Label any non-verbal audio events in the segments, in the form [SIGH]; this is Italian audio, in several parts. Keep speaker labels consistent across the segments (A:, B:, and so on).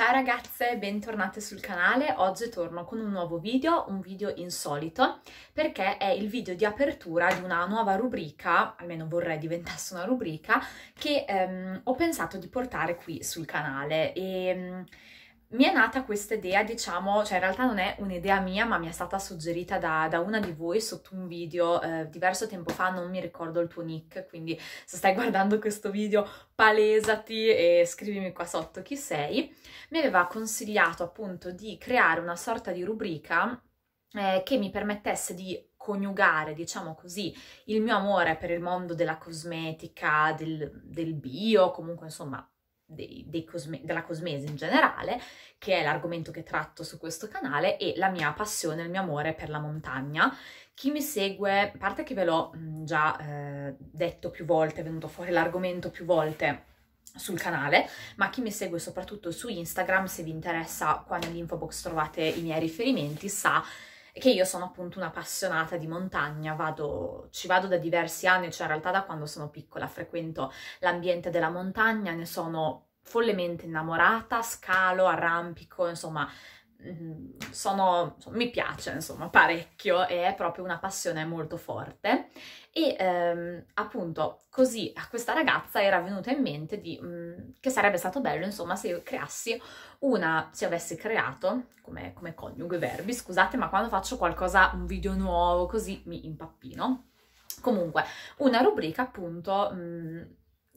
A: Ciao ragazze, bentornate sul canale. Oggi torno con un nuovo video, un video insolito, perché è il video di apertura di una nuova rubrica, almeno vorrei diventasse una rubrica, che ehm, ho pensato di portare qui sul canale. E, mm, mi è nata questa idea, diciamo, cioè in realtà non è un'idea mia, ma mi è stata suggerita da, da una di voi sotto un video eh, diverso tempo fa, non mi ricordo il tuo nick, quindi se stai guardando questo video palesati e scrivimi qua sotto chi sei. Mi aveva consigliato appunto di creare una sorta di rubrica eh, che mi permettesse di coniugare, diciamo così, il mio amore per il mondo della cosmetica, del, del bio, comunque insomma dei, dei cosme, della cosmesi in generale, che è l'argomento che tratto su questo canale, e la mia passione, il mio amore per la montagna. Chi mi segue, a parte che ve l'ho mm, già eh, detto più volte, è venuto fuori l'argomento più volte sul canale, ma chi mi segue soprattutto su Instagram, se vi interessa qua nell'info box trovate i miei riferimenti, sa che io sono appunto una appassionata di montagna, vado, ci vado da diversi anni, cioè in realtà da quando sono piccola frequento l'ambiente della montagna, ne sono follemente innamorata, scalo, arrampico, insomma Ehm, sono, mi piace insomma parecchio è proprio una passione molto forte e ehm, appunto così a questa ragazza era venuta in mente di, mh, mm, che sarebbe stato bello insomma se io creassi una, se avessi creato come, come coniuge verbi scusate ma quando faccio qualcosa, un video nuovo così mi impappino comunque una rubrica appunto mh, mm,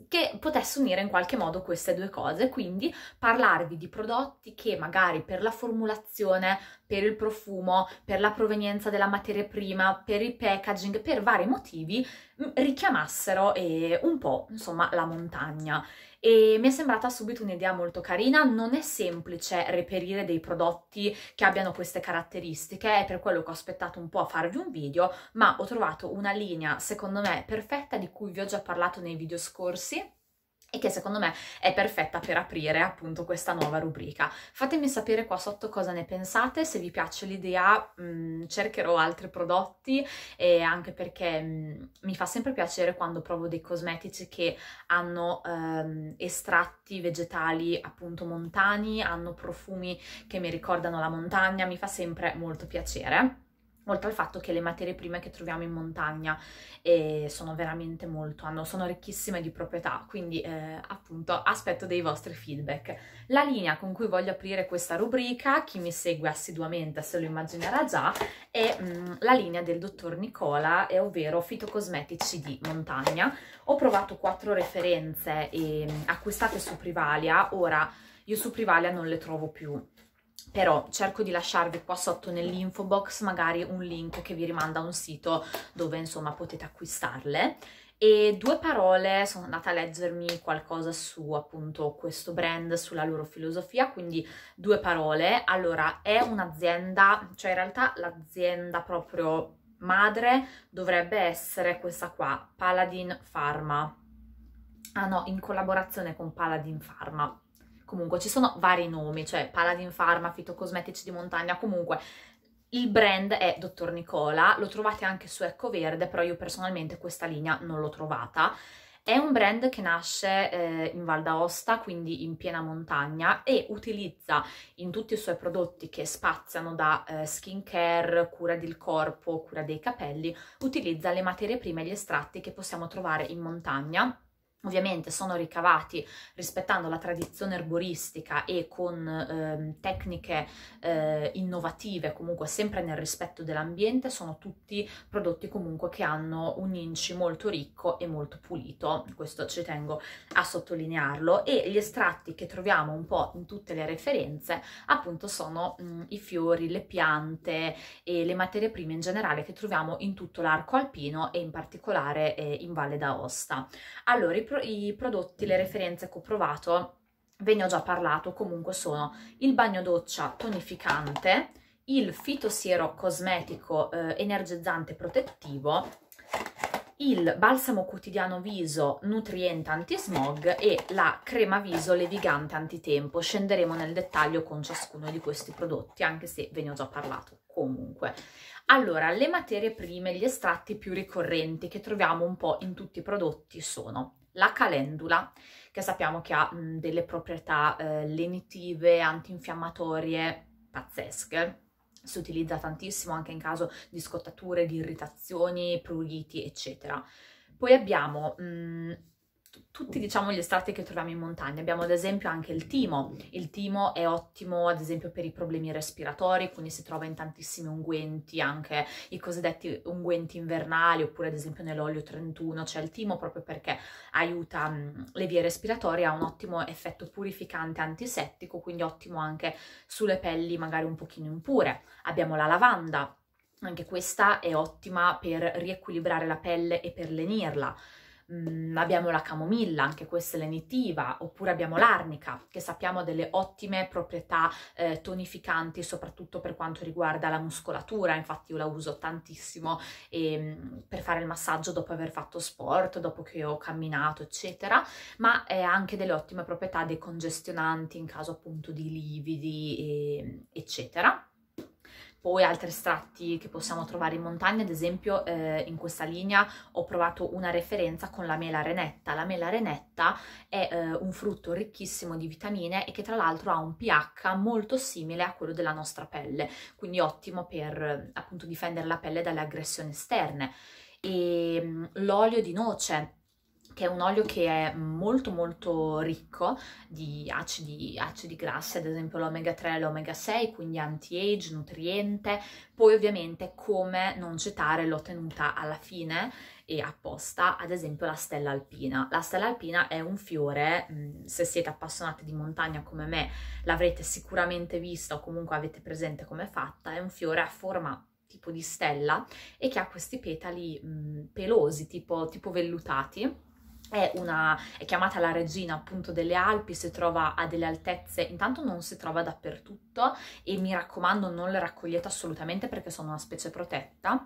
A: che potesse unire in qualche modo queste due cose, quindi parlarvi di prodotti che magari per la formulazione, per il profumo, per la provenienza della materia prima, per il packaging, per vari motivi richiamassero eh, un po' insomma la montagna e mi è sembrata subito un'idea molto carina, non è semplice reperire dei prodotti che abbiano queste caratteristiche, è per quello che ho aspettato un po' a farvi un video, ma ho trovato una linea secondo me perfetta di cui vi ho già parlato nei video scorsi e che secondo me è perfetta per aprire appunto questa nuova rubrica. Fatemi sapere qua sotto cosa ne pensate, se vi piace l'idea mm, cercherò altri prodotti e anche perché mh, mm, mi fa sempre piacere quando provo dei cosmetici che hanno ehm, estratti vegetali appunto montani, hanno profumi che mi ricordano la montagna, mi fa sempre molto piacere oltre al fatto che le materie prime che troviamo in montagna eh, sono veramente molto, hanno, sono ricchissime di proprietà, quindi eh, appunto aspetto dei vostri feedback. La linea con cui voglio aprire questa rubrica, chi mi segue assiduamente se lo immaginerà già, è mh, mm, la linea del dottor Nicola, eh, ovvero fitocosmetici di montagna. Ho provato quattro referenze ehm, acquistate su Privalia, ora io su Privalia non le trovo più però cerco di lasciarvi qua sotto nell'info box magari un link che vi rimanda a un sito dove insomma potete acquistarle e due parole sono andata a leggermi qualcosa su appunto questo brand, sulla loro filosofia, quindi due parole. Allora, è un'azienda, cioè in realtà l'azienda proprio madre dovrebbe essere questa qua, Paladin Pharma. Ah no, in collaborazione con Paladin Pharma, comunque ci sono vari nomi, cioè Paladin Pharma, Fitocosmetici di Montagna, comunque il brand è Dottor Nicola, lo trovate anche su Ecco Verde, però io personalmente questa linea non l'ho trovata. È un brand che nasce eh, in Val d'Aosta, quindi in piena montagna, e utilizza in tutti i suoi prodotti che spaziano da eh, skincare, cura del corpo, cura dei capelli, utilizza le materie prime e gli estratti che possiamo trovare in montagna Ovviamente sono ricavati rispettando la tradizione erboristica e con eh, tecniche eh, innovative, comunque sempre nel rispetto dell'ambiente, sono tutti prodotti comunque che hanno un inci molto ricco e molto pulito, questo ci tengo a sottolinearlo, e gli estratti che troviamo un po' in tutte le referenze appunto sono mh, mm, i fiori, le piante e le materie prime in generale che troviamo in tutto l'arco alpino e in particolare eh, in Valle d'Aosta. Allora, i pro i prodotti, le referenze che ho provato, ve ne ho già parlato, comunque sono il bagno doccia tonificante, il fitosiero cosmetico eh, energizzante protettivo, il balsamo quotidiano viso nutriente antismog e la crema viso levigante antitempo. Scenderemo nel dettaglio con ciascuno di questi prodotti, anche se ve ne ho già parlato comunque. Allora, le materie prime, gli estratti più ricorrenti che troviamo un po' in tutti i prodotti sono la calendula, che sappiamo che ha mh, delle proprietà eh, lenitive, antinfiammatorie pazzesche. Si utilizza tantissimo anche in caso di scottature, di irritazioni, pruriti, eccetera. Poi abbiamo mh, tutti diciamo, gli estratti che troviamo in montagna. Abbiamo ad esempio anche il timo. Il timo è ottimo ad esempio per i problemi respiratori, quindi si trova in tantissimi unguenti, anche i cosiddetti unguenti invernali, oppure ad esempio nell'olio 31 c'è cioè il timo proprio perché aiuta mm, le vie respiratorie, ha un ottimo effetto purificante antisettico, quindi ottimo anche sulle pelli magari un pochino impure. Abbiamo la lavanda, anche questa è ottima per riequilibrare la pelle e per lenirla. Mm, abbiamo la camomilla, anche questa è lenitiva, oppure abbiamo l'arnica, che sappiamo ha delle ottime proprietà eh, tonificanti, soprattutto per quanto riguarda la muscolatura, infatti io la uso tantissimo e, ehm, per fare il massaggio dopo aver fatto sport, dopo che ho camminato, eccetera, ma ha anche delle ottime proprietà decongestionanti in caso appunto di lividi, e, ehm, eccetera. Poi altri estratti che possiamo trovare in montagna, ad esempio eh, in questa linea ho provato una referenza con la mela renetta. La mela renetta è eh, un frutto ricchissimo di vitamine e che tra l'altro ha un pH molto simile a quello della nostra pelle, quindi ottimo per appunto difendere la pelle dalle aggressioni esterne. E ehm, l'olio di noce che è un olio che è molto molto ricco di acidi, acidi grassi, ad esempio l'omega 3 e l'omega 6, quindi anti-age, nutriente, poi ovviamente come non gettare l'ho tenuta alla fine e apposta, ad esempio la stella alpina. La stella alpina è un fiore, se siete appassionati di montagna come me l'avrete sicuramente visto o comunque avete presente come è fatta, è un fiore a forma tipo di stella e che ha questi petali mh, pelosi, tipo, tipo vellutati, è, una, è chiamata la regina appunto delle Alpi, si trova a delle altezze, intanto non si trova dappertutto e mi raccomando non le raccogliete assolutamente perché sono una specie protetta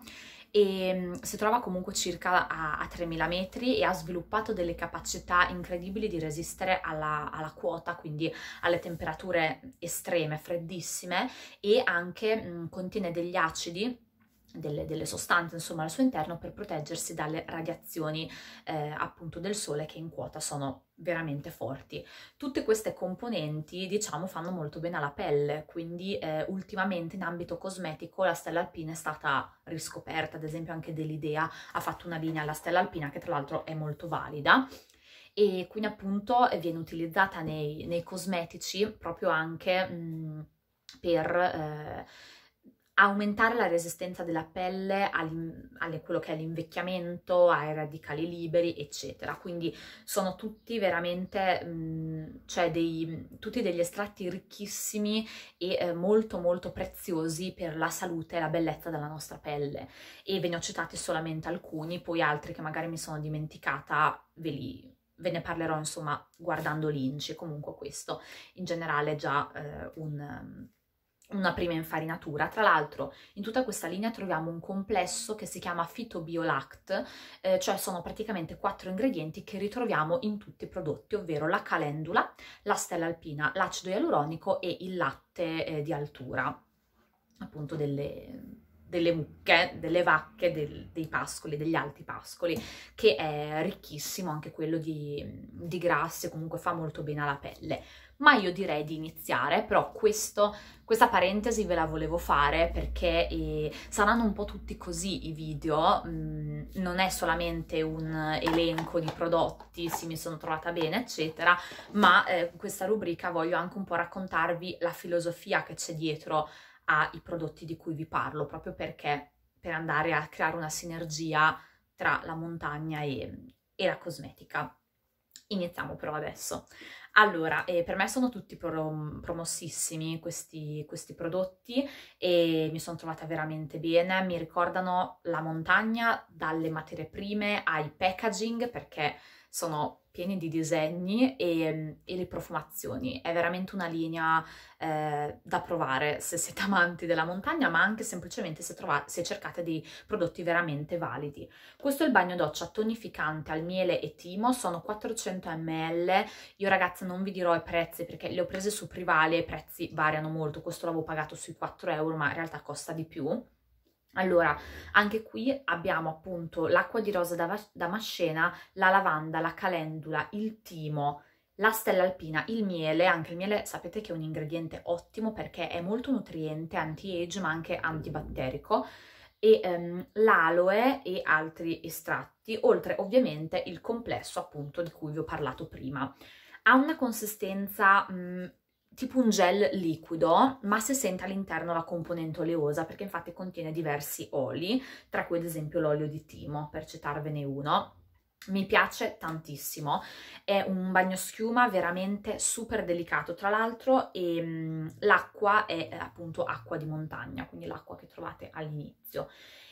A: e ehm, si trova comunque circa a, a 3000 metri e ha sviluppato delle capacità incredibili di resistere alla, alla quota, quindi alle temperature estreme, freddissime e anche mh, contiene degli acidi delle, delle, sostanze insomma al suo interno per proteggersi dalle radiazioni eh, appunto del sole che in quota sono veramente forti. Tutte queste componenti diciamo fanno molto bene alla pelle quindi eh, ultimamente in ambito cosmetico la stella alpina è stata riscoperta ad esempio anche dell'idea ha fatto una linea alla stella alpina che tra l'altro è molto valida e quindi appunto eh, viene utilizzata nei, nei cosmetici proprio anche mh, mm, per eh, aumentare la resistenza della pelle a quello che è l'invecchiamento, ai radicali liberi, eccetera. Quindi sono tutti veramente, mh, mhmm, cioè dei, tutti degli estratti ricchissimi e eh, molto molto preziosi per la salute e la bellezza della nostra pelle. E ve ne ho citati solamente alcuni, poi altri che magari mi sono dimenticata ve li ve ne parlerò insomma guardando l'inci, comunque questo in generale è già eh, un una prima infarinatura. Tra l'altro in tutta questa linea troviamo un complesso che si chiama fitobiolact, eh, cioè sono praticamente quattro ingredienti che ritroviamo in tutti i prodotti, ovvero la calendula, la stella alpina, l'acido ialuronico e il latte eh, di altura, appunto delle, delle mucche, delle vacche, del, dei pascoli, degli alti pascoli, che è ricchissimo anche quello di, di grassi comunque fa molto bene alla pelle ma io direi di iniziare, però questo, questa parentesi ve la volevo fare perché eh, saranno un po' tutti così i video, mm, non è solamente un elenco di prodotti, sì mi sono trovata bene eccetera, ma eh, in questa rubrica voglio anche un po' raccontarvi la filosofia che c'è dietro ai prodotti di cui vi parlo, proprio perché per andare a creare una sinergia tra la montagna e, e la cosmetica. Iniziamo però adesso. Allora, eh, per me sono tutti pro promossissimi questi, questi, prodotti e mi sono trovata veramente bene, mi ricordano la montagna dalle materie prime ai packaging perché sono pieni di disegni e, mm, e le profumazioni. È veramente una linea eh, da provare se siete [LAUGHS] amanti della montagna, ma anche semplicemente se, trovate, se cercate dei prodotti veramente validi. Questo è il bagno doccia tonificante al miele e timo, sono 400 ml. Io ragazzi non vi dirò i prezzi perché le ho prese su Privale, e i prezzi variano molto, questo l'avevo pagato sui 4 euro, ma in realtà costa di più allora, anche qui abbiamo appunto l'acqua di rosa damascena, la lavanda, la calendula, il timo, la stella alpina, il miele, anche il miele sapete che è un ingrediente ottimo perché è molto nutriente, anti-age ma anche antibatterico, e um, l'aloe e altri estratti, oltre ovviamente il complesso appunto di cui vi ho parlato prima. Ha una consistenza mh, mhmm, tipo un gel liquido, ma si sente all'interno la componente oleosa, perché infatti contiene diversi oli, tra cui ad esempio l'olio di timo, per citarvene uno. Mi piace tantissimo, è un bagnoschiuma veramente super delicato, tra l'altro mm, l'acqua è eh, appunto acqua di montagna, quindi l'acqua che trovate all'inizio.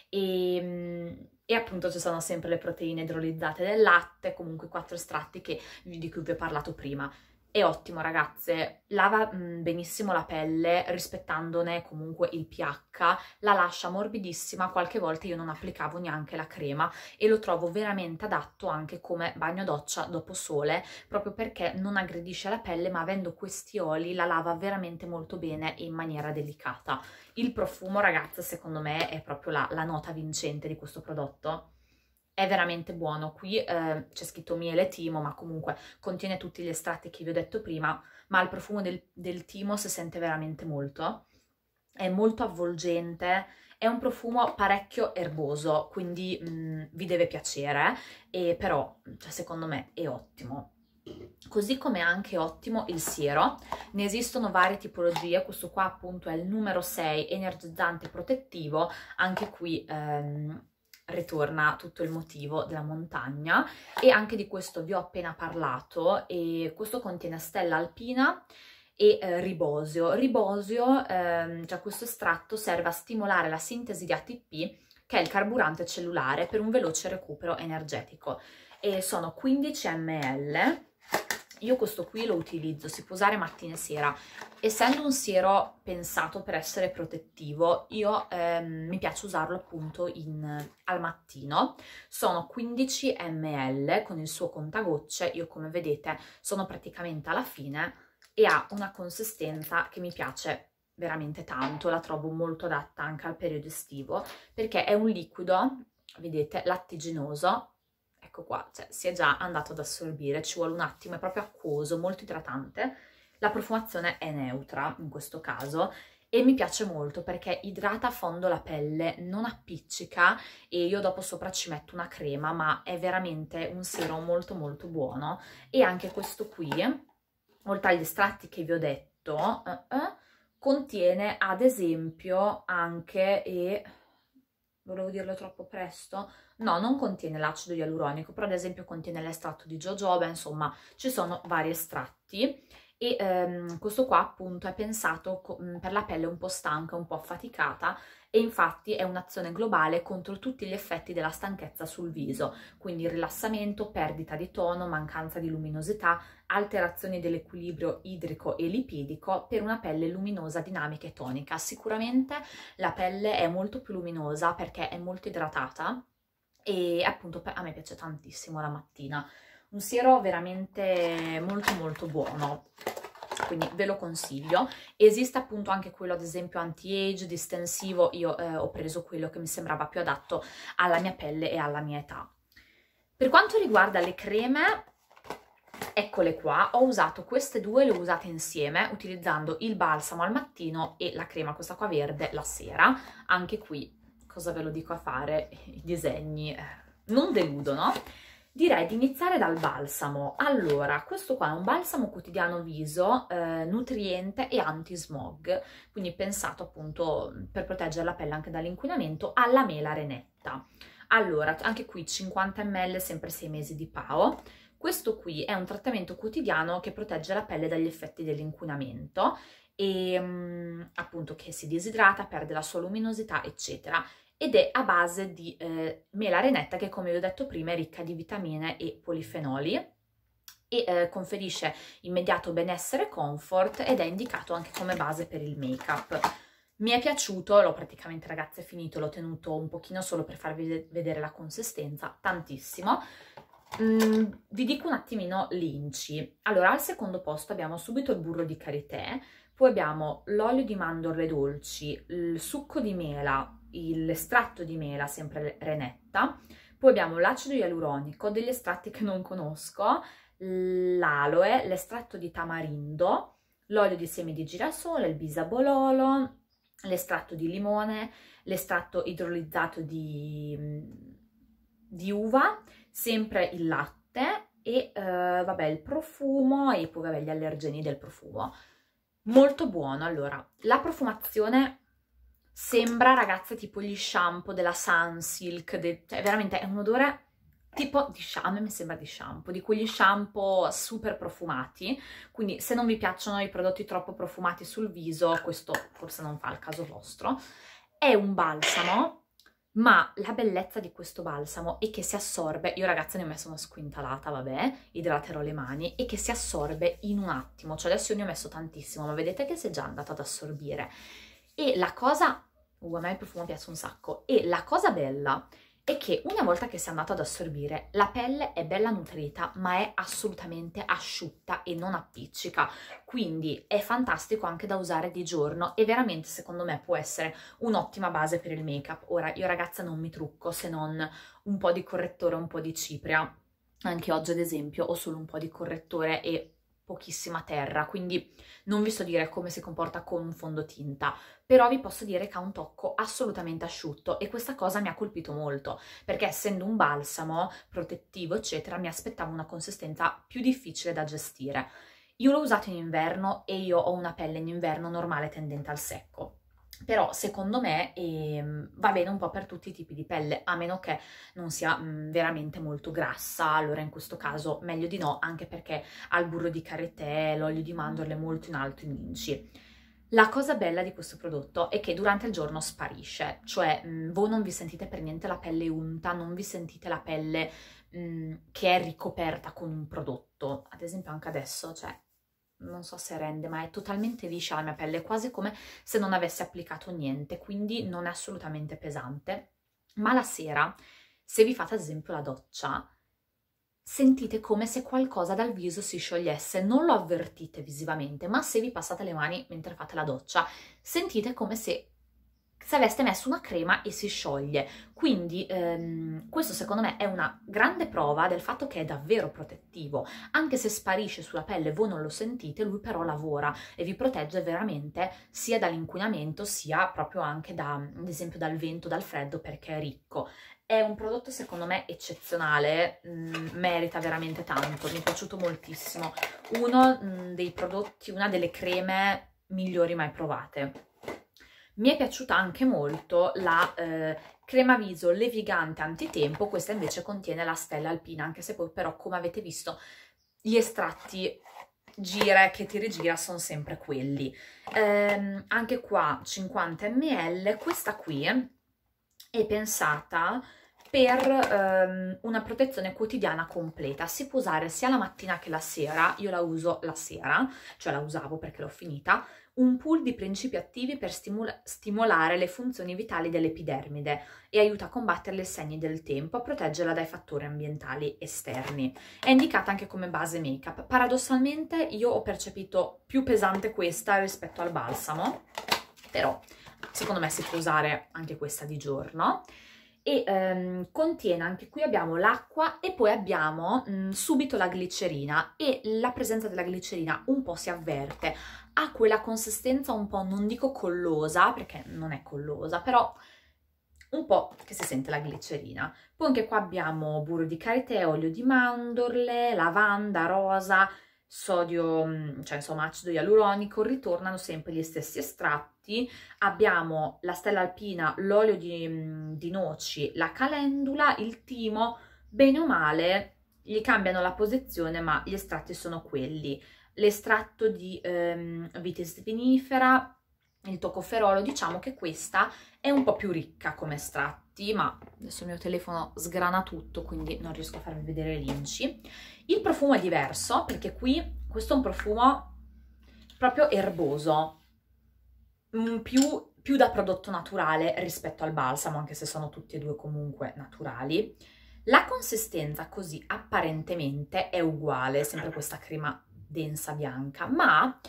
A: E, mm, e, appunto ci sono sempre le proteine idrolizzate del latte, comunque quattro estratti che, di cui vi ho parlato prima è ottimo ragazze, lava mm, benissimo la pelle rispettandone comunque il pH, la lascia morbidissima, qualche volta io non applicavo neanche la crema e lo trovo veramente adatto anche come bagno doccia dopo sole, proprio perché non aggredisce la pelle ma avendo questi oli la lava veramente molto bene e in maniera delicata. Il profumo ragazze secondo me è proprio la, la nota vincente di questo prodotto è veramente buono. Qui eh, c'è scritto miele timo, ma comunque contiene tutti gli estratti che vi ho detto prima, ma il profumo del, del timo si sente veramente molto. È molto avvolgente, è un profumo parecchio erboso, quindi mh, mm, vi deve piacere, e però cioè, secondo me è ottimo. Così come è anche ottimo il siero, ne esistono varie tipologie, questo qua appunto è il numero 6, energizzante protettivo, anche qui ehm, ritorna tutto il motivo della montagna e anche di questo vi ho appena parlato e questo contiene stella alpina e eh, ribosio. Ribosio, ehm, cioè questo estratto serve a stimolare la sintesi di ATP che è il carburante cellulare per un veloce recupero energetico e sono 15 ml io questo qui lo utilizzo, si può usare mattina e sera. Essendo un siero pensato per essere protettivo, io ehm, mi piace usarlo appunto in, al mattino. Sono 15 ml con il suo contagocce, io come vedete sono praticamente alla fine e ha una consistenza che mi piace veramente tanto, la trovo molto adatta anche al periodo estivo perché è un liquido, vedete, lattiginoso ecco qua, cioè, si è già andato ad assorbire, ci vuole un attimo, è proprio acquoso, molto idratante. La profumazione è neutra in questo caso e mi piace molto perché idrata a fondo la pelle, non appiccica e io dopo sopra ci metto una crema, ma è veramente un sero molto molto buono. E anche questo qui, oltre agli estratti che vi ho detto, uh -uh, contiene ad esempio anche... E volevo dirlo troppo presto, no, non contiene l'acido ialuronico, però ad esempio contiene l'estratto di jojoba, insomma ci sono vari estratti e ehm, questo qua appunto è pensato per la pelle un po' stanca, un po' affaticata e infatti è un'azione globale contro tutti gli effetti della stanchezza sul viso, quindi rilassamento, perdita di tono, mancanza di luminosità, alterazioni dell'equilibrio idrico e lipidico per una pelle luminosa, dinamica e tonica. Sicuramente la pelle è molto più luminosa perché è molto idratata e appunto a me piace tantissimo la mattina. Un siero veramente molto molto buono. Esatto, quindi ve lo consiglio. Esiste appunto anche quello ad esempio anti-age, distensivo, io eh, ho preso quello che mi sembrava più adatto alla mia pelle e alla mia età. Per quanto riguarda le creme, eccole qua, ho usato queste due, le ho usate insieme utilizzando il balsamo al mattino e la crema, questa qua verde, la sera. Anche qui, cosa ve lo dico a fare, i disegni eh, non deludono. Direi di iniziare dal balsamo. Allora, questo qua è un balsamo quotidiano viso, eh, nutriente e anti-smog, quindi pensato appunto per proteggere la pelle anche dall'inquinamento, alla mela renetta. Allora, anche qui 50 ml, sempre 6 mesi di PAO. Questo qui è un trattamento quotidiano che protegge la pelle dagli effetti dell'inquinamento e mm, appunto che si disidrata, perde la sua luminosità, eccetera. Ed è a base di eh, mela arenetta che, come vi ho detto prima, è ricca di vitamine e polifenoli e eh, conferisce immediato benessere e comfort ed è indicato anche come base per il make-up. Mi è piaciuto, l'ho praticamente ragazze finito, l'ho tenuto un pochino solo per farvi vedere la consistenza, tantissimo. Mm, vi dico un attimino l'inci. Allora, al secondo posto abbiamo subito il burro di karité, poi abbiamo l'olio di mandorle dolci, il succo di mela, l'estratto di mela, sempre renetta, poi abbiamo l'acido ialuronico, degli estratti che non conosco, l'aloe, l'estratto di tamarindo, l'olio di semi di girasole, il bisabololo, l'estratto di limone, l'estratto idrolizzato di, di, uva, sempre il latte e eh, vabbè, il profumo e poi vabbè, gli allergeni del profumo molto buono. Allora, la profumazione sembra, ragazze, tipo gli shampoo della Sunsilk, de cioè veramente è un odore tipo di shampoo, mi sembra di shampoo, di quegli shampoo super profumati, quindi se non vi piacciono i prodotti troppo profumati sul viso, questo forse non fa il caso vostro. È un balsamo ma la bellezza di questo balsamo è che si assorbe, io ragazzi ne ho messo una squintalata, vabbè, idraterò le mani, e che si assorbe in un attimo, cioè adesso io ne ho messo tantissimo, ma vedete che si è già andato ad assorbire. E la cosa, uh, a me il profumo piace un sacco, e la cosa bella è che una volta che si è andato ad assorbire la pelle è bella nutrita ma è assolutamente asciutta e non appiccica quindi è fantastico anche da usare di giorno e veramente secondo me può essere un'ottima base per il make up ora io ragazza non mi trucco se non un po' di correttore un po' di cipria anche oggi ad esempio ho solo un po' di correttore e pochissima terra, quindi non vi so dire come si comporta con un fondotinta, però vi posso dire che ha un tocco assolutamente asciutto e questa cosa mi ha colpito molto, perché essendo un balsamo protettivo, eccetera, mi aspettavo una consistenza più difficile da gestire. Io l'ho usato in inverno e io ho una pelle in inverno normale tendente al secco però secondo me eh, va bene un po' per tutti i tipi di pelle, a meno che non sia mh, mhmm, veramente molto grassa, allora in questo caso meglio di no, anche perché ha il burro di carité, l'olio di mandorle molto in alto in inci. La cosa bella di questo prodotto è che durante il giorno sparisce, cioè mh, mhmm, voi non vi sentite per niente la pelle unta, non vi sentite la pelle mh, mhmm, che è ricoperta con un prodotto, ad esempio anche adesso, cioè non so se rende, ma è totalmente liscia la mia pelle, quasi come se non avessi applicato niente, quindi non è assolutamente pesante. Ma la sera, se vi fate ad esempio la doccia, sentite come se qualcosa dal viso si sciogliesse, non lo avvertite visivamente, ma se vi passate le mani mentre fate la doccia, sentite come se se aveste messo una crema e si scioglie. Quindi ehm, questo secondo me è una grande prova del fatto che è davvero protettivo, anche se sparisce sulla pelle voi non lo sentite, lui però lavora e vi protegge veramente sia dall'inquinamento sia proprio anche da, ad esempio dal vento, dal freddo perché è ricco. È un prodotto secondo me eccezionale, mh, mm, merita veramente tanto, mi è piaciuto moltissimo. Uno mh, mm, dei prodotti, una delle creme migliori mai provate mi è piaciuta anche molto la eh, crema viso levigante antitempo, questa invece contiene la stella alpina, anche se poi però come avete visto gli estratti gira che ti rigira sono sempre quelli. Ehm, anche qua 50 ml, questa qui è pensata per ehm, una protezione quotidiana completa. Si può usare sia la mattina che la sera, io la uso la sera, cioè la usavo perché l'ho finita, un pool di principi attivi per stimol- stimolare le funzioni vitali dell'epidermide e aiuta a combattere le segni del tempo, a proteggerla dai fattori ambientali esterni. È indicata anche come base make-up. Paradossalmente io ho percepito più pesante questa rispetto al balsamo, però secondo me si può usare anche questa di giorno e ehm, contiene anche qui abbiamo l'acqua e poi abbiamo mh, subito la glicerina e la presenza della glicerina un po' si avverte ha quella consistenza un po', non dico collosa, perché non è collosa, però un po' che si sente la glicerina. Poi anche qua abbiamo burro di karité, olio di mandorle, lavanda, rosa, sodio, mm, cioè insomma acido ialuronico, ritornano sempre gli stessi estratti. Abbiamo la stella alpina, l'olio di, mm, di noci, la calendula, il timo, bene o male gli cambiano la posizione ma gli estratti sono quelli l'estratto di ehm, vitis vinifera, il toccoferolo, diciamo che questa è un po' più ricca come estratti, ma adesso il mio telefono sgrana tutto, quindi non riesco a farvi vedere l'inci. Il profumo è diverso, perché qui questo è un profumo proprio erboso, mm, più, più da prodotto naturale rispetto al balsamo, anche se sono tutti e due comunque naturali. La consistenza così apparentemente è uguale, sempre questa crema densa bianca, ma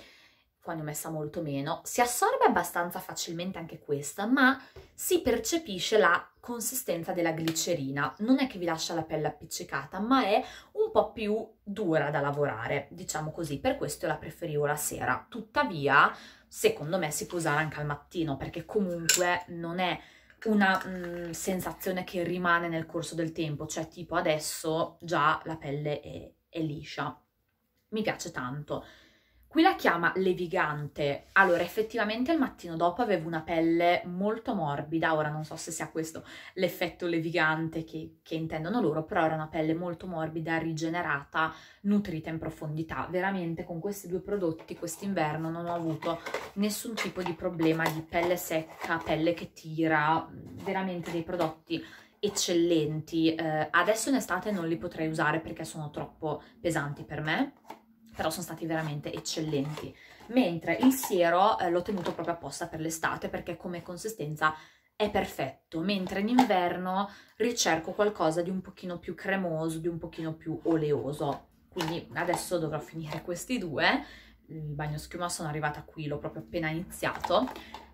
A: qua ne ho messa molto meno, si assorbe abbastanza facilmente anche questa, ma si percepisce la consistenza della glicerina. Non è che vi lascia la pelle appiccicata, ma è un po' più dura da lavorare, diciamo così. Per questo la preferivo la sera. Tuttavia, secondo me si può usare anche al mattino, perché comunque non è una mh, mm, sensazione che rimane nel corso del tempo, cioè tipo adesso già la pelle è, è liscia mi piace tanto. Qui la chiama levigante. Allora, effettivamente il mattino dopo avevo una pelle molto morbida, ora non so se sia questo l'effetto levigante che, che intendono loro, però era una pelle molto morbida, rigenerata, nutrita in profondità. Veramente con questi due prodotti quest'inverno non ho avuto nessun tipo di problema di pelle secca, pelle che tira, veramente dei prodotti eccellenti. Eh, adesso in estate non li potrei usare perché sono troppo pesanti per me però sono stati veramente eccellenti. Mentre il siero eh, l'ho tenuto proprio apposta per l'estate perché come consistenza è perfetto, mentre in inverno ricerco qualcosa di un pochino più cremoso, di un pochino più oleoso. Quindi adesso dovrò finire questi due, il bagno schiuma sono arrivata qui, l'ho proprio appena iniziato,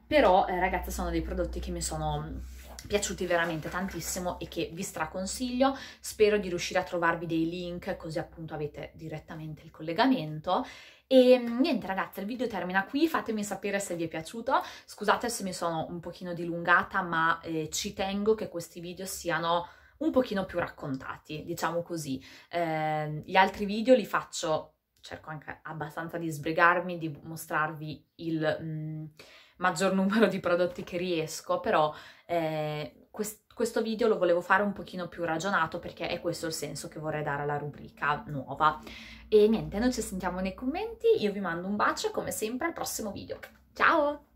A: però eh, ragazze sono dei prodotti che mi sono piaciuti veramente tantissimo e che vi straconsiglio. Spero di riuscire a trovarvi dei link così appunto avete direttamente il collegamento. E mm, niente ragazzi, il video termina qui, fatemi sapere se vi è piaciuto, scusate se mi sono un pochino dilungata ma eh, ci tengo che questi video siano un pochino più raccontati, diciamo così. Eh, gli altri video li faccio, cerco anche abbastanza di sbrigarmi, di mostrarvi il... Mm, maggior numero di prodotti che riesco, però eh, quest questo video lo volevo fare un pochino più ragionato perché è questo il senso che vorrei dare alla rubrica nuova. E niente, noi ci sentiamo nei commenti, io vi mando un bacio e come sempre al prossimo video. Ciao!